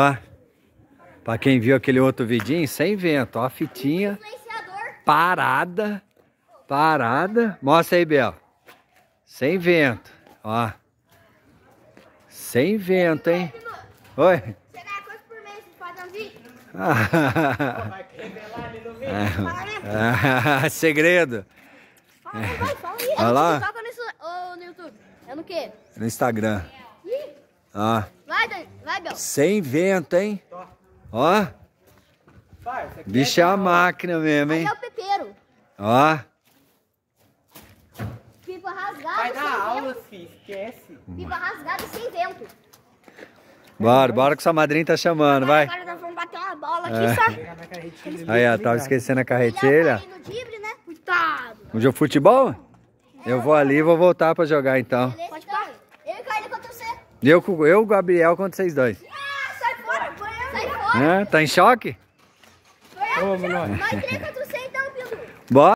Ó, pra quem viu aquele outro vidinho, sem vento, ó a fitinha parada, parada. Mostra aí, Bel. Sem vento, ó. Sem vento, hein? Oi? Ah, ah, ah, segredo. Fala, vai, fala aí. Olha lá. Eu no, quero. É no quê? No Instagram. Ah. Vai, Sem vento, hein? Ó. Pai, Bicho é a máquina mesmo, hein? Aqui é o pepeiro. Ó. Pipa rasgada Vai dar aula, vento. filho. Esquece. Pipa rasgada sem vento. Bora, bora que sua madrinha tá chamando, vai. Agora nós vamos bater uma bola aqui, é. sabe? Aí, ó, tava tá esquecendo a carretilha. Dibre, né? Coitado. Hoje é futebol? Eu vou ali e vou voltar pra jogar, então. Beleza. Eu, eu Gabriel, contra vocês dois. Ah, sai fora, Goiânia. Sai fora. Ah, tá em choque? Goiânia, nós três contra você então, Bilu. Bora.